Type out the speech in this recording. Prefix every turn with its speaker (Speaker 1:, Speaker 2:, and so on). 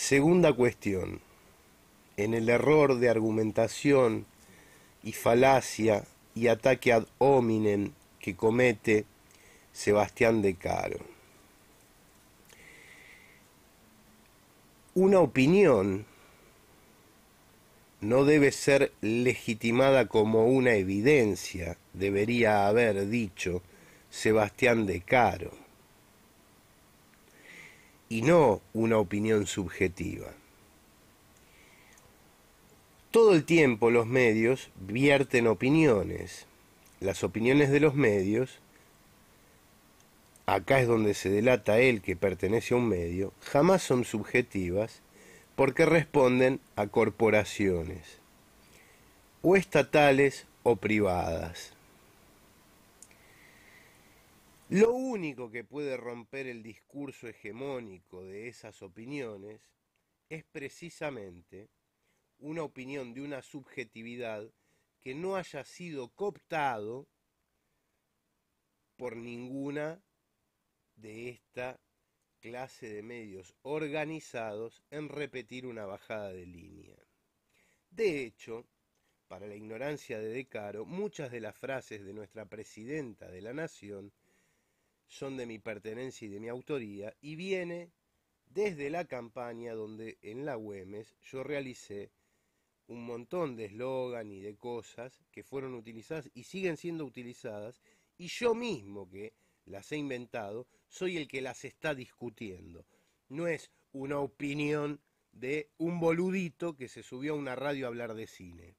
Speaker 1: Segunda cuestión, en el error de argumentación y falacia y ataque ad hominem que comete Sebastián de Caro. Una opinión no debe ser legitimada como una evidencia, debería haber dicho Sebastián de Caro y no una opinión subjetiva. Todo el tiempo los medios vierten opiniones. Las opiniones de los medios, acá es donde se delata el que pertenece a un medio, jamás son subjetivas porque responden a corporaciones, o estatales o privadas. Lo único que puede romper el discurso hegemónico de esas opiniones es precisamente una opinión de una subjetividad que no haya sido cooptado por ninguna de esta clase de medios organizados en repetir una bajada de línea. De hecho, para la ignorancia de Decaro, muchas de las frases de nuestra presidenta de la Nación son de mi pertenencia y de mi autoría, y viene desde la campaña donde en la Güemes yo realicé un montón de eslogan y de cosas que fueron utilizadas y siguen siendo utilizadas, y yo mismo que las he inventado, soy el que las está discutiendo. No es una opinión de un boludito que se subió a una radio a hablar de cine.